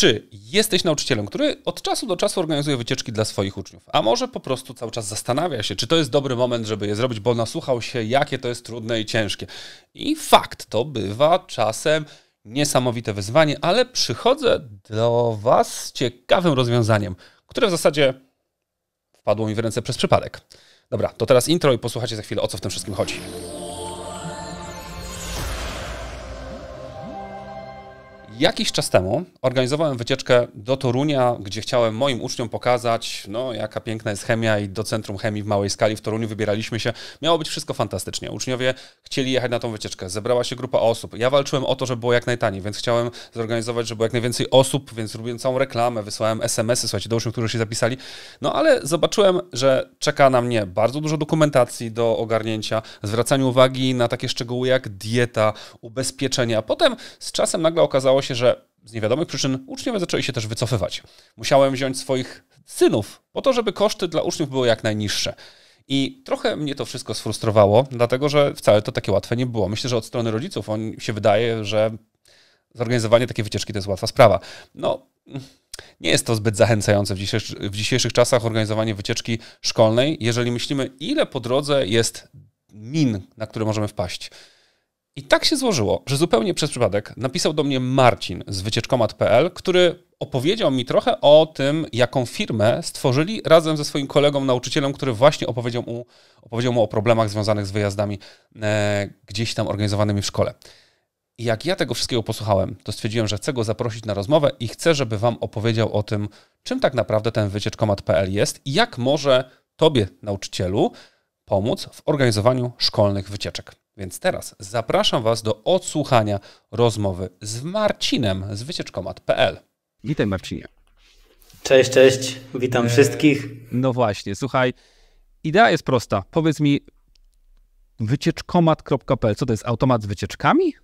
Czy jesteś nauczycielem, który od czasu do czasu organizuje wycieczki dla swoich uczniów, a może po prostu cały czas zastanawia się, czy to jest dobry moment, żeby je zrobić, bo nasłuchał się, jakie to jest trudne i ciężkie. I fakt, to bywa czasem niesamowite wyzwanie, ale przychodzę do Was z ciekawym rozwiązaniem, które w zasadzie wpadło mi w ręce przez przypadek. Dobra, to teraz intro i posłuchajcie za chwilę, o co w tym wszystkim chodzi. Jakiś czas temu organizowałem wycieczkę do Torunia, gdzie chciałem moim uczniom pokazać, no jaka piękna jest chemia i do Centrum Chemii w małej skali w Toruniu wybieraliśmy się. Miało być wszystko fantastycznie. Uczniowie chcieli jechać na tą wycieczkę. Zebrała się grupa osób. Ja walczyłem o to, żeby było jak najtaniej, więc chciałem zorganizować, żeby było jak najwięcej osób, więc robiłem całą reklamę, wysłałem SMS-y, słuchajcie, do uczniów, którzy się zapisali. No ale zobaczyłem, że czeka na mnie bardzo dużo dokumentacji do ogarnięcia, zwracanie uwagi na takie szczegóły jak dieta, ubezpieczenia. Potem z czasem nagle okazało się, się, że z niewiadomych przyczyn uczniowie zaczęli się też wycofywać. Musiałem wziąć swoich synów po to, żeby koszty dla uczniów były jak najniższe. I trochę mnie to wszystko sfrustrowało, dlatego że wcale to takie łatwe nie było. Myślę, że od strony rodziców on się wydaje, że zorganizowanie takiej wycieczki to jest łatwa sprawa. No, nie jest to zbyt zachęcające w, w dzisiejszych czasach organizowanie wycieczki szkolnej, jeżeli myślimy, ile po drodze jest min, na które możemy wpaść. I tak się złożyło, że zupełnie przez przypadek napisał do mnie Marcin z wycieczkomat.pl, który opowiedział mi trochę o tym, jaką firmę stworzyli razem ze swoim kolegą, nauczycielem, który właśnie opowiedział mu, opowiedział mu o problemach związanych z wyjazdami e, gdzieś tam organizowanymi w szkole. I jak ja tego wszystkiego posłuchałem, to stwierdziłem, że chcę go zaprosić na rozmowę i chcę, żeby Wam opowiedział o tym, czym tak naprawdę ten wycieczkomat.pl jest i jak może Tobie, nauczycielu, pomóc w organizowaniu szkolnych wycieczek. Więc teraz zapraszam Was do odsłuchania rozmowy z Marcinem z wycieczkomat.pl. Witaj Marcinie. Cześć, cześć, witam eee, wszystkich. No właśnie, słuchaj, idea jest prosta. Powiedz mi, wycieczkomat.pl, co to jest, automat z wycieczkami?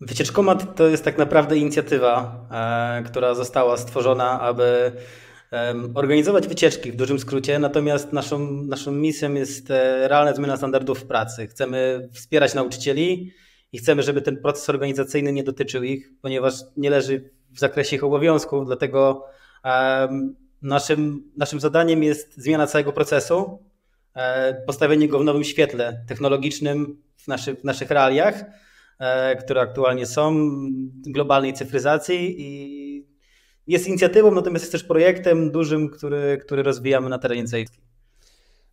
Wycieczkomat to jest tak naprawdę inicjatywa, e, która została stworzona, aby organizować wycieczki w dużym skrócie, natomiast naszą, naszą misją jest e, realna zmiana standardów w pracy. Chcemy wspierać nauczycieli i chcemy, żeby ten proces organizacyjny nie dotyczył ich, ponieważ nie leży w zakresie ich obowiązków, dlatego naszym, naszym zadaniem jest zmiana całego procesu, e, postawienie go w nowym świetle technologicznym w, naszych w naszych realiach, e, które aktualnie są, globalnej cyfryzacji i jest inicjatywą, natomiast jest też projektem dużym, który, który rozwijamy na terenie Zejtki.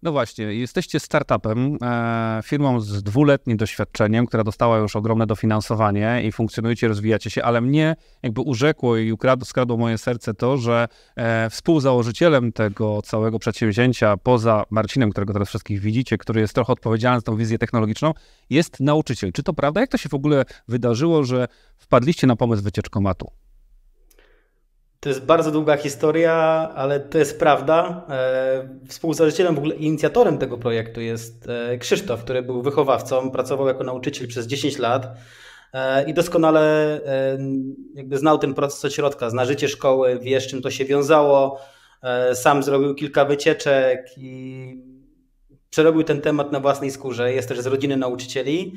No właśnie, jesteście startupem, e, firmą z dwuletnim doświadczeniem, która dostała już ogromne dofinansowanie i funkcjonujecie, rozwijacie się, ale mnie jakby urzekło i ukradło, skradło moje serce to, że e, współzałożycielem tego całego przedsięwzięcia, poza Marcinem, którego teraz wszystkich widzicie, który jest trochę odpowiedzialny za tą wizję technologiczną, jest nauczyciel. Czy to prawda? Jak to się w ogóle wydarzyło, że wpadliście na pomysł wycieczkomatu? To jest bardzo długa historia, ale to jest prawda. E, współzałożycielem, w ogóle inicjatorem tego projektu jest e, Krzysztof, który był wychowawcą, pracował jako nauczyciel przez 10 lat e, i doskonale jakby znał ten proces od środka, zna życie szkoły, wie z czym to się wiązało. Sam zrobił kilka wycieczek i przerobił ten temat na własnej skórze. Jest też z rodziny nauczycieli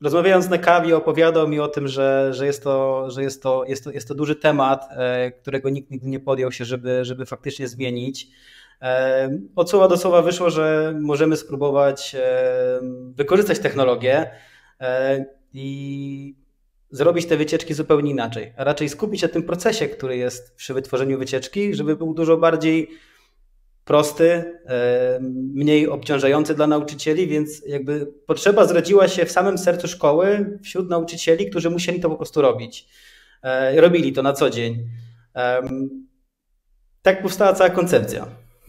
rozmawiając na kawie, opowiadał mi o tym, że, że, jest, to, że jest, to, jest, to, jest to duży temat, e, którego nikt nigdy nie podjął się, żeby, żeby faktycznie zmienić. E, od słowa do słowa wyszło, że możemy spróbować e, wykorzystać technologię i zrobić te wycieczki zupełnie inaczej, a raczej skupić się na tym procesie, który jest przy wytworzeniu wycieczki, żeby był dużo bardziej prosty, e, mniej obciążający dla nauczycieli, więc jakby potrzeba zrodziła się w samym sercu szkoły wśród nauczycieli, którzy musieli to po prostu robić. E, robili to na co dzień. Tak powstała cała koncepcja.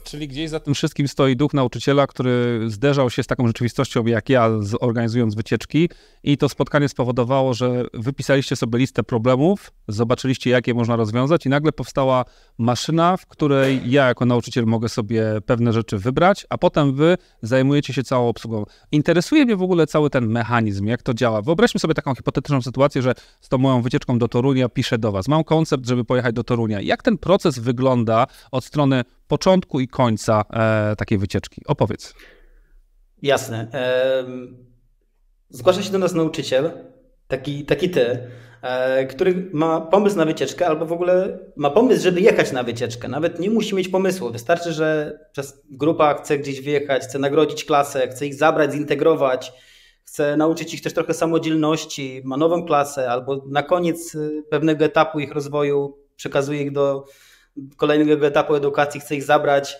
Czyli gdzieś za tym wszystkim stoi duch nauczyciela, który zderzał się z taką rzeczywistością jak ja, organizując wycieczki, i to spotkanie spowodowało, że wypisaliście sobie listę problemów, zobaczyliście, jakie można rozwiązać, i nagle powstała maszyna, w której ja jako nauczyciel mogę sobie pewne rzeczy wybrać, a potem wy zajmujecie się całą obsługą. Interesuje mnie w ogóle cały ten mechanizm, jak to działa. Wyobraźmy sobie taką hipotetyczną sytuację, że z tą moją wycieczką do Torunia piszę do was. Mam koncept, żeby pojechać do Torunia. Jak ten proces wygląda od strony początku i końca e, takiej wycieczki. Opowiedz. Jasne. E, zgłasza się do nas nauczyciel, taki, taki ty, e, który ma pomysł na wycieczkę, albo w ogóle ma pomysł, żeby jechać na wycieczkę. Nawet nie musi mieć pomysłu. Wystarczy, że grupa chce gdzieś wyjechać, chce nagrodzić klasę, chce ich zabrać, zintegrować, chce nauczyć ich też trochę samodzielności, ma nową klasę, albo na koniec pewnego etapu ich rozwoju przekazuje ich do kolejnego etapu edukacji, chce ich zabrać,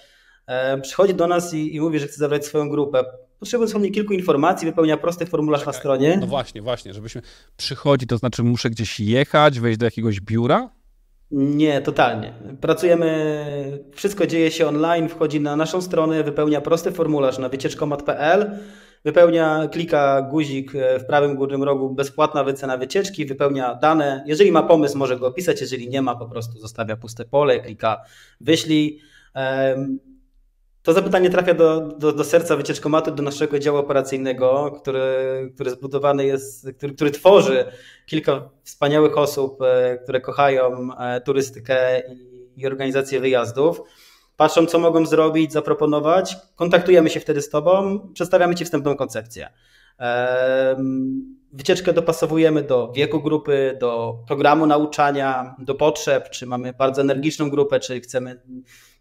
e, przychodzi do nas i, i mówi, że chce zabrać swoją grupę. Potrzebuje sobie kilku informacji, wypełnia prosty formularz Czekaj, na stronie. No właśnie, właśnie, żebyśmy przychodzi, to znaczy muszę gdzieś jechać, wejść do jakiegoś biura? Nie, totalnie. Pracujemy, wszystko dzieje się online, wchodzi na naszą stronę, wypełnia prosty formularz na wycieczkomat.pl Wypełnia, klika guzik e, w prawym górnym rogu bezpłatna wycena wycieczki, wypełnia dane. Jeżeli ma pomysł, może go opisać, jeżeli nie ma, po prostu zostawia puste pole, klika wyślij. To zapytanie trafia do, do, do serca wycieczkomatu, do naszego działu operacyjnego, który, który zbudowany jest, który, który tworzy kilka wspaniałych osób, e, które kochają e, turystykę i organizację wyjazdów patrzą, co mogą zrobić, zaproponować, kontaktujemy się wtedy z Tobą, przedstawiamy Ci wstępną koncepcję. Wycieczkę dopasowujemy do wieku grupy, do programu nauczania, do potrzeb, czy mamy bardzo energiczną grupę, czy chcemy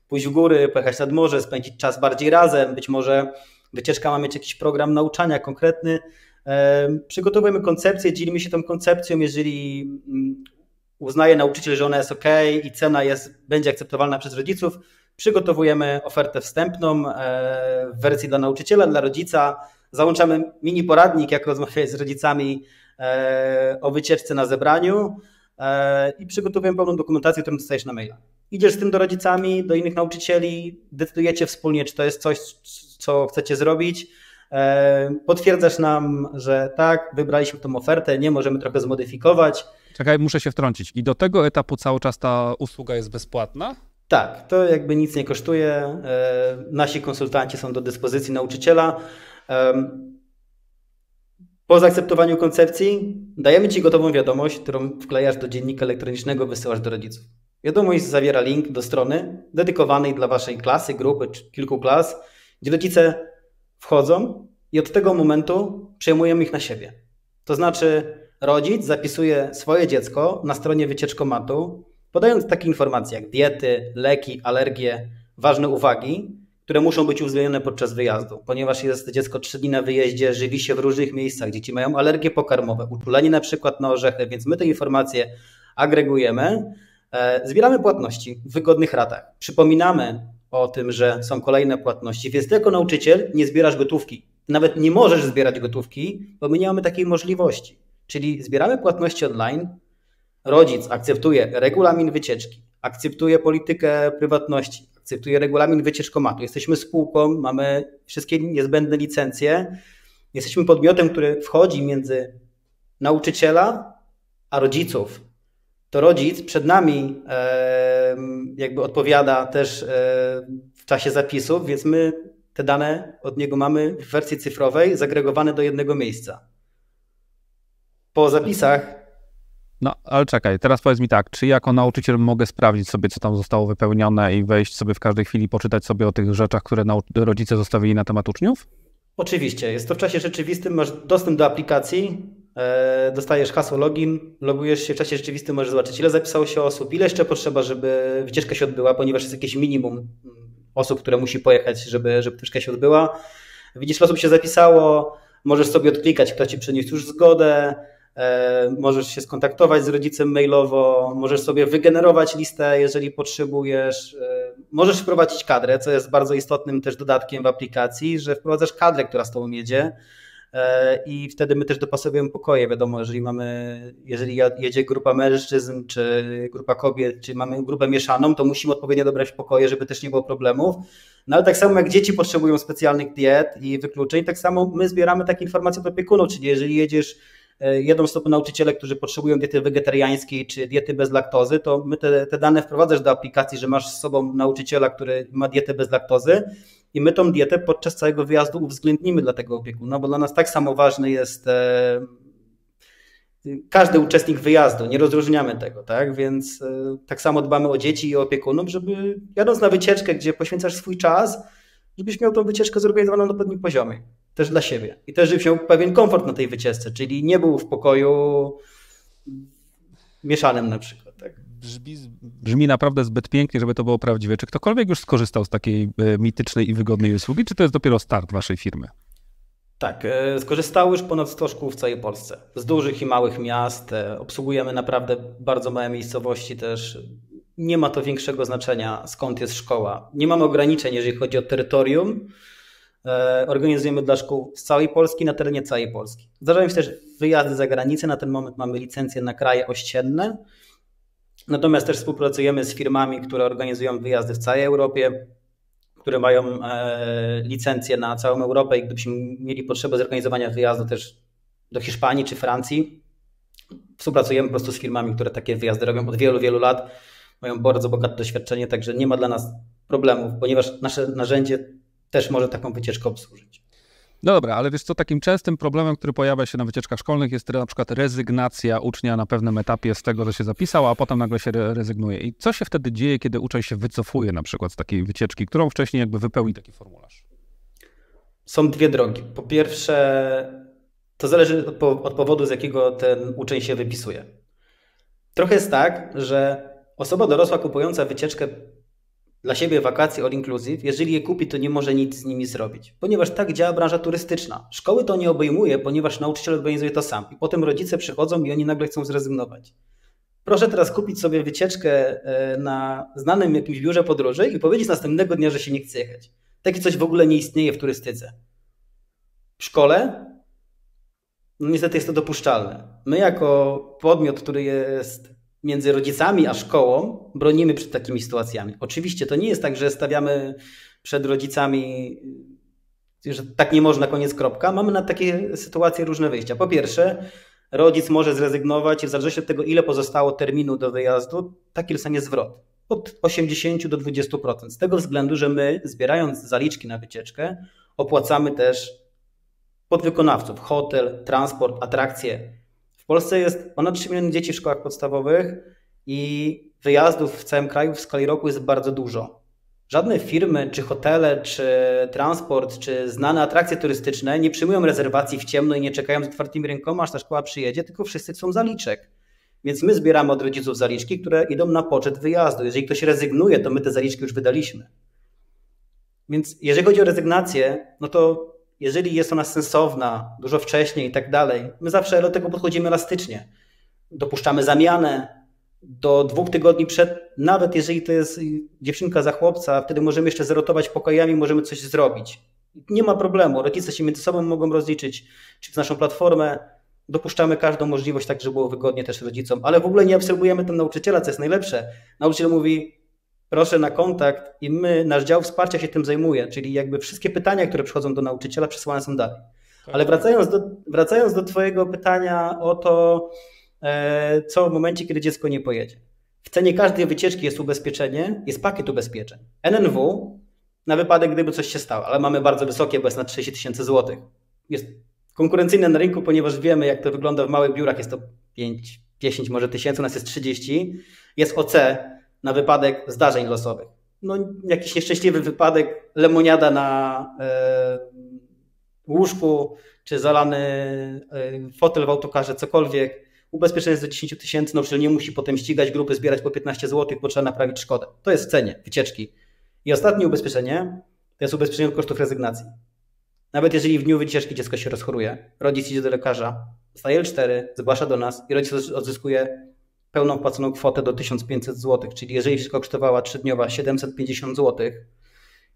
pójść w góry, pojechać nad morze, spędzić czas bardziej razem, być może wycieczka ma mieć jakiś program nauczania konkretny. Przygotowujemy koncepcję, dzielimy się tą koncepcją, jeżeli mm, uznaje nauczyciel, że ona jest ok i cena jest, będzie akceptowalna przez rodziców, Przygotowujemy ofertę wstępną e, w wersji dla nauczyciela, dla rodzica. Załączamy mini poradnik, jak rozmawiać z rodzicami e, o wycieczce na zebraniu e, i przygotowujemy pełną dokumentację, którą dostajesz na maila. Idziesz z tym do rodzicami, do innych nauczycieli, decydujecie wspólnie, czy to jest coś, co chcecie zrobić. Potwierdzasz nam, że tak, wybraliśmy tą ofertę, nie możemy trochę zmodyfikować. Czekaj, muszę się wtrącić. I do tego etapu cały czas ta usługa jest bezpłatna? Tak, to jakby nic nie kosztuje. E, nasi konsultanci są do dyspozycji nauczyciela. Po zaakceptowaniu koncepcji dajemy Ci gotową wiadomość, którą wklejasz do dziennika elektronicznego, wysyłasz do rodziców. Wiadomość zawiera link do strony dedykowanej dla Waszej klasy, grupy czy kilku klas, gdzie rodzice wchodzą i od tego momentu przejmujemy ich na siebie. To znaczy rodzic zapisuje swoje dziecko na stronie wycieczkomatu, podając takie informacje jak diety, leki, alergie, ważne uwagi, które muszą być uwzględnione podczas wyjazdu, ponieważ jest dziecko trzy dni na wyjeździe, żywi się w różnych miejscach, dzieci mają alergie pokarmowe, uczulenie na przykład na orzechy, więc my te informacje agregujemy, e, zbieramy płatności w wygodnych ratach, przypominamy o tym, że są kolejne płatności, więc tylko nauczyciel nie zbierasz gotówki. Nawet nie możesz zbierać gotówki, bo my nie mamy takiej możliwości. Czyli zbieramy płatności online, rodzic akceptuje regulamin wycieczki, akceptuje politykę prywatności, akceptuje regulamin wycieczkomatu, jesteśmy spółką, mamy wszystkie niezbędne licencje, jesteśmy podmiotem, który wchodzi między nauczyciela a rodziców. To rodzic przed nami e, jakby odpowiada też e, w czasie zapisów, więc my te dane od niego mamy w wersji cyfrowej, zagregowane do jednego miejsca. Po zapisach no, ale czekaj, teraz powiedz mi tak, czy jako nauczyciel mogę sprawdzić sobie, co tam zostało wypełnione i wejść sobie w każdej chwili, poczytać sobie o tych rzeczach, które rodzice zostawili na temat uczniów? Oczywiście, jest to w czasie rzeczywistym, masz dostęp do aplikacji, e, dostajesz hasło login, logujesz się w czasie rzeczywistym, możesz zobaczyć, ile zapisało się osób, ile jeszcze potrzeba, żeby wycieczka się odbyła, ponieważ jest jakieś minimum mm, osób, które musi pojechać, żeby, żeby wycieczka się odbyła. Widzisz, ile osób się zapisało, możesz sobie odklikać, kto ci przyniósł już zgodę, E, możesz się skontaktować z rodzicem mailowo, możesz sobie wygenerować listę, jeżeli potrzebujesz. E, możesz wprowadzić kadrę, co jest bardzo istotnym też dodatkiem w aplikacji, że wprowadzasz kadrę, która z tobą jedzie e, i wtedy my też dopasowujemy pokoje. Wiadomo, jeżeli mamy, jeżeli jedzie grupa mężczyzn, czy grupa kobiet, czy mamy grupę mieszaną, to musimy odpowiednio dobrać pokoje, żeby też nie było problemów. No ale tak samo jak dzieci potrzebują specjalnych diet i wykluczeń, tak samo my zbieramy takie informacje od opiekunów, czyli jeżeli jedziesz E, jedną stopę nauczyciele, którzy potrzebują diety wegetariańskiej czy diety bez laktozy, to my te, te dane wprowadzasz do aplikacji, że masz z sobą nauczyciela, który ma dietę bez laktozy i my tą dietę podczas całego wyjazdu uwzględnimy dla tego opiekuna, bo dla nas tak samo ważny jest e, każdy uczestnik wyjazdu, nie rozróżniamy tego, tak? Więc e, tak samo dbamy o dzieci i o opiekunów, żeby jadąc na wycieczkę, gdzie poświęcasz swój czas, żebyś miał tą wycieczkę zorganizowaną na odpowiednim poziomie też dla siebie. I też wziął pewien komfort na tej wycieczce, czyli nie był w pokoju mieszanym na przykład. Tak? Brzmi, brzmi naprawdę zbyt pięknie, żeby to było prawdziwe. Czy ktokolwiek już skorzystał z takiej e, mitycznej i wygodnej usługi, czy to jest dopiero start waszej firmy? Tak, e, skorzystało już ponad 100 szkół w całej Polsce. Z dużych i małych miast. E, obsługujemy naprawdę bardzo małe miejscowości też. Nie ma to większego znaczenia, skąd jest szkoła. Nie mamy ograniczeń, jeżeli chodzi o terytorium. E, organizujemy dla szkół z całej Polski, na terenie całej Polski. Zdarzają się też wyjazdy za granicę, na ten moment mamy licencję na kraje ościenne, natomiast też współpracujemy z firmami, które organizują wyjazdy w całej Europie, które mają e, licencję na całą Europę i gdybyśmy mieli potrzebę zorganizowania wyjazdu też do Hiszpanii czy Francji, współpracujemy po prostu z firmami, które takie wyjazdy robią od wielu, wielu lat, mają bardzo bogate doświadczenie, także nie ma dla nas problemów, ponieważ nasze narzędzie też może taką wycieczkę obsłużyć. No dobra, ale wiesz co, takim częstym problemem, który pojawia się na wycieczkach szkolnych jest na przykład rezygnacja ucznia na pewnym etapie z tego, że się zapisał, a potem nagle się rezygnuje. I co się wtedy dzieje, kiedy uczeń się wycofuje na przykład z takiej wycieczki, którą wcześniej jakby wypełni taki formularz? Są dwie drogi. Po pierwsze, to zależy od, od powodu, z jakiego ten uczeń się wypisuje. Trochę jest tak, że osoba dorosła kupująca wycieczkę dla siebie wakacje all inclusive, jeżeli je kupi, to nie może nic z nimi zrobić, ponieważ tak działa branża turystyczna. Szkoły to nie obejmuje, ponieważ nauczyciel organizuje to sam i potem rodzice przychodzą i oni nagle chcą zrezygnować. Proszę teraz kupić sobie wycieczkę e, na znanym jakimś biurze podróży i powiedzieć następnego dnia, że się nie chce jechać. Takie coś w ogóle nie istnieje w turystyce. W szkole? No niestety jest to dopuszczalne. My jako podmiot, który jest między rodzicami a szkołą bronimy przed takimi sytuacjami. Oczywiście to nie jest tak, że stawiamy przed rodzicami, że tak nie można, koniec kropka. Mamy na takie sytuacje różne wyjścia. Po pierwsze, rodzic może zrezygnować w zależności od tego, ile pozostało terminu do wyjazdu, taki dostanie zwrot. Od 80 do 20%. Z tego względu, że my, zbierając zaliczki na wycieczkę, opłacamy też podwykonawców, hotel, transport, atrakcje. W Polsce jest ponad 3 miliony dzieci w szkołach podstawowych i wyjazdów w całym kraju w skali roku jest bardzo dużo. Żadne firmy, czy hotele, czy transport, czy znane atrakcje turystyczne nie przyjmują rezerwacji w ciemno i nie czekają z otwartymi rękoma, aż ta szkoła przyjedzie, tylko wszyscy chcą zaliczek. Więc my zbieramy od rodziców zaliczki, które idą na poczet wyjazdu. Jeżeli ktoś rezygnuje, to my te zaliczki już wydaliśmy. Więc jeżeli chodzi o rezygnację, no to jeżeli jest ona sensowna, dużo wcześniej i tak dalej, my zawsze do tego podchodzimy elastycznie. Dopuszczamy zamianę do dwóch tygodni przed, nawet jeżeli to jest dziewczynka za chłopca, wtedy możemy jeszcze zerotować pokojami, możemy coś zrobić. Nie ma problemu, rodzice się między sobą mogą rozliczyć, czy w naszą platformę, dopuszczamy każdą możliwość, tak żeby było wygodnie też rodzicom, ale w ogóle nie obserwujemy tam nauczyciela, co jest najlepsze. Nauczyciel mówi, proszę na kontakt i my, nasz dział wsparcia się tym zajmuje, czyli jakby wszystkie pytania, które przychodzą do nauczyciela przesyłane są dalej. Tak. Ale wracając do, wracając do twojego pytania o to, e, co w momencie, kiedy dziecko nie pojedzie. W cenie każdej wycieczki jest ubezpieczenie, jest pakiet ubezpieczeń. NNW na wypadek, gdyby coś się stało, ale mamy bardzo wysokie, bo jest na 30 tysięcy złotych. Jest konkurencyjne na rynku, ponieważ wiemy, jak to wygląda w małych biurach, jest to 5, 10 może tysięcy, u nas jest 30. Jest OC, na wypadek zdarzeń losowych. No, jakiś nieszczęśliwy wypadek, lemoniada na e, łóżku, czy zalany e, fotel w autokarze, cokolwiek. Ubezpieczenie jest do 10 tysięcy, no czyli nie musi potem ścigać grupy, zbierać po 15 zł, bo trzeba naprawić szkodę. To jest w cenie wycieczki. I ostatnie ubezpieczenie to jest ubezpieczenie od kosztów rezygnacji. Nawet jeżeli w dniu wycieczki dziecko się rozchoruje, rodzic idzie do lekarza, staje L4, zgłasza do nas i rodzic odzyskuje pełną płaconą kwotę do 1500 zł, czyli jeżeli wszystko kosztowała 3-dniowa 750 zł,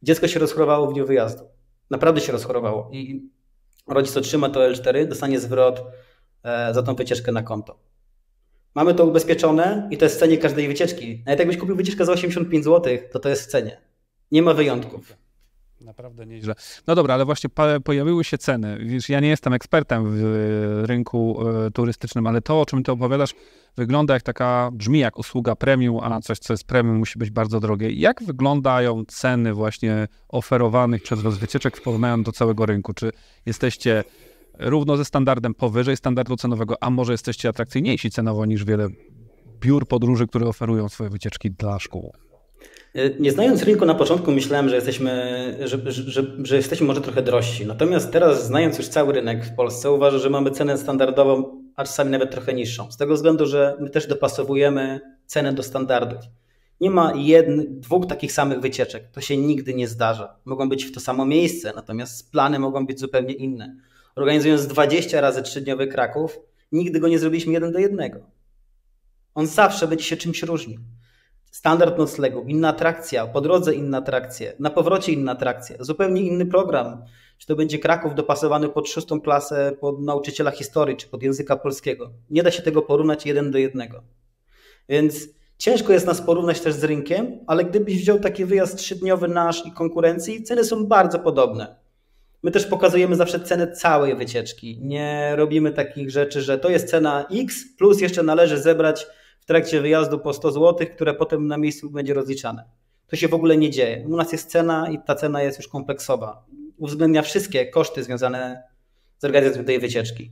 dziecko się rozchorowało w dniu wyjazdu. Naprawdę się rozchorowało i rodzic otrzyma to L4, dostanie zwrot e, za tą wycieczkę na konto. Mamy to ubezpieczone i to jest w cenie każdej wycieczki. Nawet jakbyś kupił wycieczkę za 85 zł, to to jest w cenie. Nie ma wyjątków. Naprawdę nieźle. No dobra, ale właśnie pojawiły się ceny. Wiesz, ja nie jestem ekspertem w e, rynku e, turystycznym, ale to, o czym ty opowiadasz, wygląda jak taka, brzmi jak usługa premium, a na coś, co jest premium, musi być bardzo drogie. Jak wyglądają ceny właśnie oferowanych przez was wycieczek w porównaniu do całego rynku? Czy jesteście równo ze standardem, powyżej standardu cenowego, a może jesteście atrakcyjniejsi cenowo niż wiele biur podróży, które oferują swoje wycieczki dla szkół? E, nie znając rynku na początku myślałem, że jesteśmy, że, że, że, jesteśmy może trochę drożsi. Natomiast teraz, znając już cały rynek w Polsce, uważam, że mamy cenę standardową, a czasami nawet trochę niższą. Z tego względu, że my też dopasowujemy cenę do standardów. Nie ma jedn, dwóch takich samych wycieczek. To się nigdy nie zdarza. Mogą być w to samo miejsce, natomiast plany mogą być zupełnie inne. Organizując 20 razy trzydniowy Kraków, nigdy go nie zrobiliśmy jeden do jednego. On zawsze będzie się czymś różnił standard noclegu, inna atrakcja, po drodze inna atrakcja, na powrocie inna atrakcja, zupełnie inny program. Czy to będzie Kraków dopasowany pod szóstą klasę, pod nauczyciela historii, czy pod języka polskiego. Nie da się tego porównać jeden do jednego. Więc ciężko jest nas porównać też z rynkiem, ale gdybyś wziął taki wyjazd trzydniowy nasz i konkurencji, ceny są bardzo podobne. My też pokazujemy zawsze cenę całej wycieczki. Nie robimy takich rzeczy, że to jest cena X, plus jeszcze należy zebrać trakcie wyjazdu po 100 zł, które potem na miejscu będzie rozliczane. To się w ogóle nie dzieje. U nas jest cena i ta cena jest już kompleksowa. Uwzględnia wszystkie koszty związane z organizacją tej wycieczki.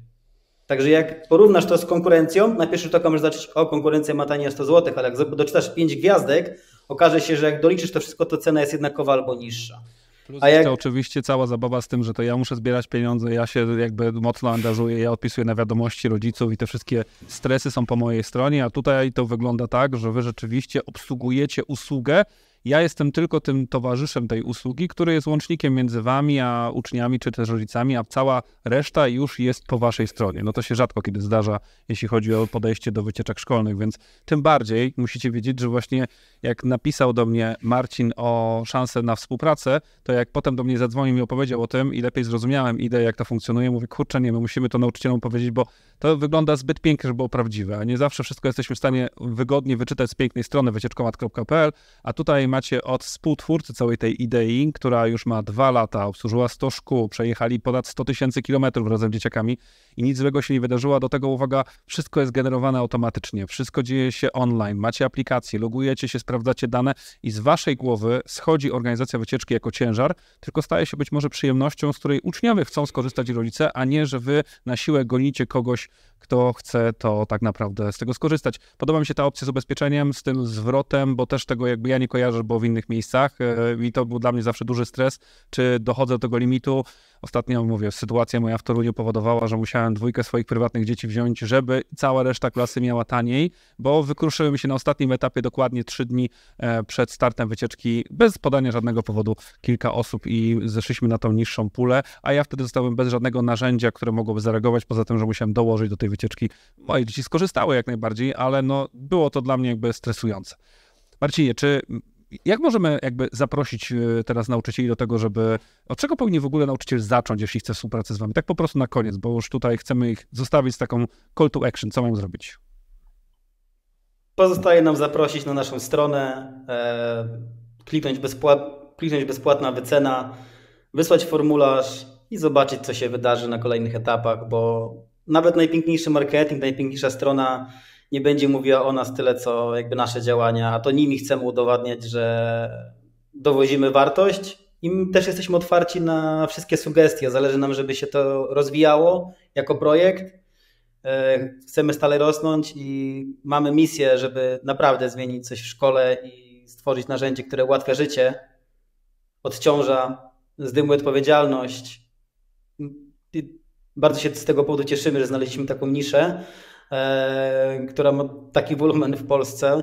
Także jak porównasz to z konkurencją, na pierwszy rzut oka możesz zacząć, o konkurencja ma tanie 100 zł, ale jak doczytasz 5 gwiazdek, okaże się, że jak doliczysz to wszystko, to cena jest jednakowa albo niższa. Plus A jak... oczywiście cała zabawa z tym, że to ja muszę zbierać pieniądze, ja się jakby mocno angażuję, ja odpisuję na wiadomości rodziców i te wszystkie stresy są po mojej stronie, a tutaj to wygląda tak, że wy rzeczywiście obsługujecie usługę, ja jestem tylko tym towarzyszem tej usługi, który jest łącznikiem między wami a uczniami czy też rodzicami, a cała reszta już jest po waszej stronie. No to się rzadko kiedy zdarza, jeśli chodzi o podejście do wycieczek szkolnych, więc tym bardziej musicie wiedzieć, że właśnie jak napisał do mnie Marcin o szansę na współpracę, to jak potem do mnie zadzwonił i opowiedział o tym i lepiej zrozumiałem ideę, jak to funkcjonuje, mówię, kurczę, nie, my musimy to nauczycielom powiedzieć, bo to wygląda zbyt pięknie, żeby było prawdziwe, a nie zawsze wszystko jesteśmy w stanie wygodnie wyczytać z pięknej strony wycieczkomat.pl, a tutaj macie od współtwórcy całej tej idei, która już ma dwa lata, obsłużyła 100 szkół, przejechali ponad 100 tysięcy kilometrów razem z dzieciakami i nic złego się nie wydarzyło. Do tego uwaga, wszystko jest generowane automatycznie, wszystko dzieje się online, macie aplikację, logujecie się, sprawdzacie dane i z waszej głowy schodzi organizacja wycieczki jako ciężar, tylko staje się być może przyjemnością, z której uczniowie chcą skorzystać i rodzice, a nie, że wy na siłę gonicie kogoś, kto chce to tak naprawdę z tego skorzystać. Podoba mi się ta opcja z ubezpieczeniem, z tym zwrotem, bo też tego jakby ja nie kojarzę było w innych miejscach e, i to był dla mnie zawsze duży stres, czy dochodzę do tego limitu. Ostatnio, mówię, sytuacja moja w Toruniu powodowała, że musiałem dwójkę swoich prywatnych dzieci wziąć, żeby cała reszta klasy miała taniej, bo wykruszyły mi się na ostatnim etapie dokładnie trzy dni e, przed startem wycieczki, bez podania żadnego powodu, kilka osób i zeszliśmy na tą niższą pulę, a ja wtedy zostałem bez żadnego narzędzia, które mogłoby zareagować, poza tym, że musiałem dołożyć do tej wycieczki. Moje dzieci skorzystały jak najbardziej, ale no, było to dla mnie jakby stresujące. Marcinie, czy jak możemy jakby zaprosić e, teraz nauczycieli do tego, żeby od czego powinien w ogóle nauczyciel zacząć, jeśli chce współpracę z wami? Tak po prostu na koniec, bo już tutaj chcemy ich zostawić z taką call to action, co mam zrobić? Pozostaje nam zaprosić na naszą stronę, e, kliknąć, bezpłat, kliknąć bezpłatna wycena, wysłać formularz i zobaczyć, co się wydarzy na kolejnych etapach, bo nawet najpiękniejszy marketing, najpiękniejsza strona nie będzie mówiła o nas tyle, co jakby nasze działania, a to nimi chcemy udowadniać, że dowozimy wartość i też jesteśmy otwarci na wszystkie sugestie. Zależy nam, żeby się to rozwijało jako projekt. E, chcemy stale rosnąć i mamy misję, żeby naprawdę zmienić coś w szkole i stworzyć narzędzie, które ułatwia życie, odciąża, zdejmuje odpowiedzialność. I bardzo się z tego powodu cieszymy, że znaleźliśmy taką niszę. E, która ma taki wolumen w Polsce.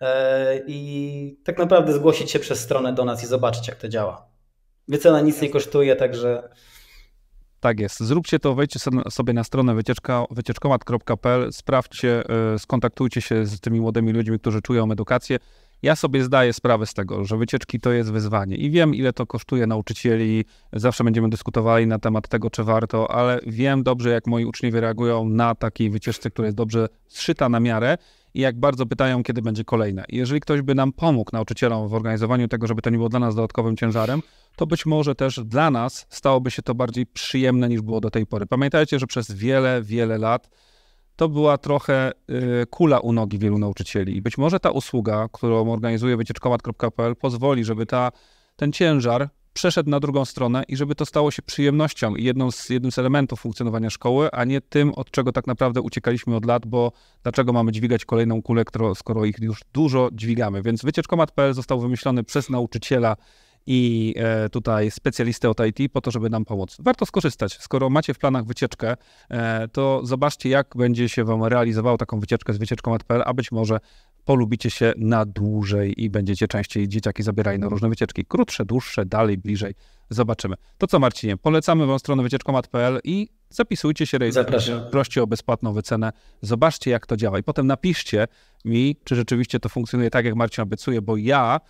E, I tak naprawdę zgłosić się przez stronę do nas i zobaczyć, jak to działa. Wycena nic nie kosztuje, także. Tak jest. Zróbcie to, wejdźcie sobie na stronę wycieczka, wycieczkomat.pl, sprawdźcie, e, skontaktujcie się z tymi młodymi ludźmi, którzy czują edukację. Ja sobie zdaję sprawę z tego, że wycieczki to jest wyzwanie i wiem, ile to kosztuje nauczycieli. Zawsze będziemy dyskutowali na temat tego, czy warto, ale wiem dobrze, jak moi uczniowie reagują na takiej wycieczce, która jest dobrze zszyta na miarę i jak bardzo pytają, kiedy będzie kolejna. jeżeli ktoś by nam pomógł, nauczycielom, w organizowaniu tego, żeby to nie było dla nas dodatkowym ciężarem, to być może też dla nas stałoby się to bardziej przyjemne niż było do tej pory. Pamiętajcie, że przez wiele, wiele lat to była trochę y, kula u nogi wielu nauczycieli. I być może ta usługa, którą organizuje wycieczkomat.pl, pozwoli, żeby ta, ten ciężar przeszedł na drugą stronę i żeby to stało się przyjemnością i jedną z, jednym z elementów funkcjonowania szkoły, a nie tym, od czego tak naprawdę uciekaliśmy od lat, bo dlaczego mamy dźwigać kolejną kulę, skoro ich już dużo dźwigamy. Więc wycieczkomat.pl został wymyślony przez nauczyciela i e, tutaj specjalistę od IT po to, żeby nam pomóc. Warto skorzystać. Skoro macie w planach wycieczkę, e, to zobaczcie, jak będzie się Wam realizowało taką wycieczkę z wycieczką a być może polubicie się na dłużej i będziecie częściej dzieciaki zabierali na różne wycieczki. Krótsze, dłuższe, dalej, bliżej. Zobaczymy. To co Marcinie, polecamy Wam stronę wycieczką.pl i zapisujcie się, rejestrujcie się, proście o bezpłatną wycenę, zobaczcie jak to działa i potem napiszcie mi, czy rzeczywiście to funkcjonuje tak, jak Marcin obiecuje, bo ja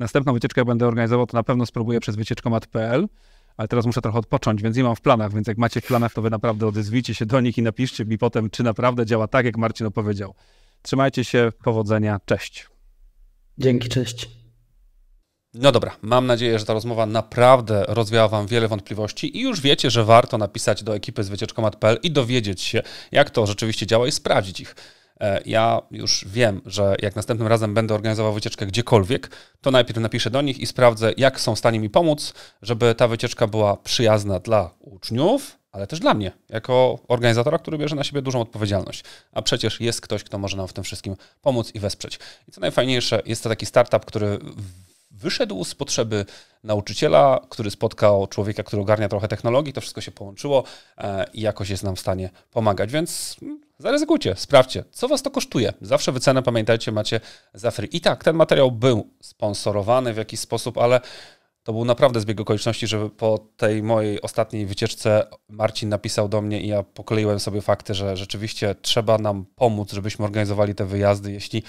Następną wycieczkę będę organizował, to na pewno spróbuję przez wycieczkomat.pl, ale teraz muszę trochę odpocząć, więc nie mam w planach, więc jak macie w planach, to wy naprawdę odezwijcie się do nich i napiszcie mi potem, czy naprawdę działa tak, jak Marcin opowiedział. Trzymajcie się, powodzenia, cześć. Dzięki, cześć. No dobra, mam nadzieję, że ta rozmowa naprawdę rozwiała Wam wiele wątpliwości i już wiecie, że warto napisać do ekipy z wycieczkomat.pl i dowiedzieć się, jak to rzeczywiście działa i sprawdzić ich. E, ja już wiem, że jak następnym razem będę organizował wycieczkę gdziekolwiek, to najpierw napiszę do nich i sprawdzę, jak są w stanie mi pomóc, żeby ta wycieczka była przyjazna dla uczniów, ale też dla mnie, jako organizatora, który bierze na siebie dużą odpowiedzialność. A przecież jest ktoś, kto może nam w tym wszystkim pomóc i wesprzeć. I co najfajniejsze, jest to taki startup, który wyszedł z potrzeby nauczyciela, który spotkał człowieka, który ogarnia trochę technologii, to wszystko się połączyło e, i jakoś jest nam w stanie pomagać. Więc zaryzykujcie, sprawdźcie, co was to kosztuje. Zawsze wycenę, pamiętajcie, macie za free. I tak, ten materiał był sponsorowany w jakiś sposób, ale to był naprawdę zbieg okoliczności, że po tej mojej ostatniej wycieczce Marcin napisał do mnie i ja pokleiłem sobie fakty, że rzeczywiście trzeba nam pomóc, żebyśmy organizowali te wyjazdy, jeśli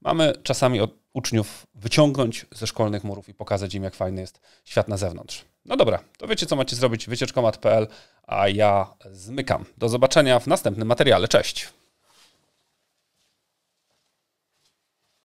mamy czasami od uczniów wyciągnąć ze szkolnych murów i pokazać im, jak fajny jest świat na zewnątrz. No dobra, to wiecie, co macie zrobić. Wycieczkomat.pl, a ja zmykam. Do zobaczenia w następnym materiale. Cześć!